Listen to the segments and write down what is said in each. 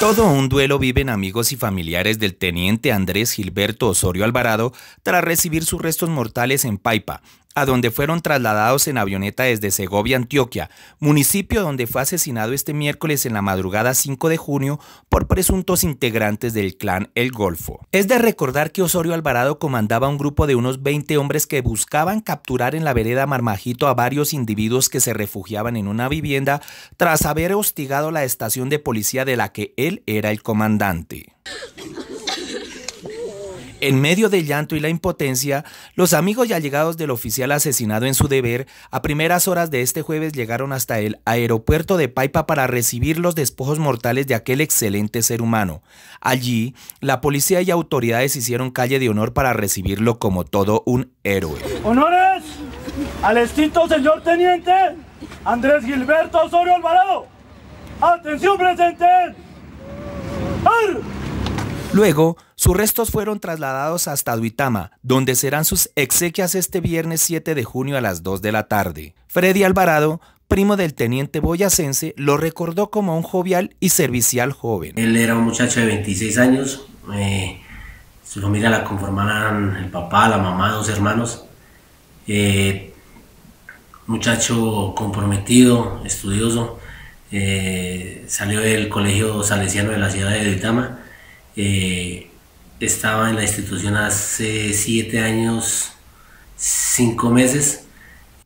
Todo un duelo viven amigos y familiares del teniente Andrés Gilberto Osorio Alvarado tras recibir sus restos mortales en Paipa, a donde fueron trasladados en avioneta desde Segovia, Antioquia, municipio donde fue asesinado este miércoles en la madrugada 5 de junio por presuntos integrantes del clan El Golfo. Es de recordar que Osorio Alvarado comandaba un grupo de unos 20 hombres que buscaban capturar en la vereda Marmajito a varios individuos que se refugiaban en una vivienda tras haber hostigado la estación de policía de la que él era el comandante. En medio del llanto y la impotencia, los amigos y allegados del oficial asesinado en su deber a primeras horas de este jueves llegaron hasta el aeropuerto de Paipa para recibir los despojos mortales de aquel excelente ser humano. Allí, la policía y autoridades hicieron calle de honor para recibirlo como todo un héroe. ¡Honores! Al extinto señor teniente Andrés Gilberto Osorio Alvarado. ¡Atención presente! Luego, sus restos fueron trasladados hasta Duitama, donde serán sus exequias este viernes 7 de junio a las 2 de la tarde. Freddy Alvarado, primo del teniente boyacense, lo recordó como un jovial y servicial joven. Él era un muchacho de 26 años. Eh, su familia la conformaban el papá, la mamá, dos hermanos. Eh, muchacho comprometido, estudioso. Eh, salió del colegio salesiano de la ciudad de Duitama eh, estaba en la institución hace siete años, cinco meses.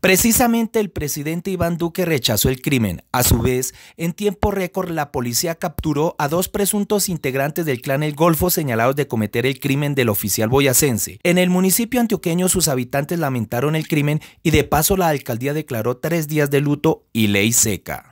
Precisamente el presidente Iván Duque rechazó el crimen. A su vez, en tiempo récord, la policía capturó a dos presuntos integrantes del clan El Golfo señalados de cometer el crimen del oficial boyacense. En el municipio antioqueño, sus habitantes lamentaron el crimen y de paso la alcaldía declaró tres días de luto y ley seca.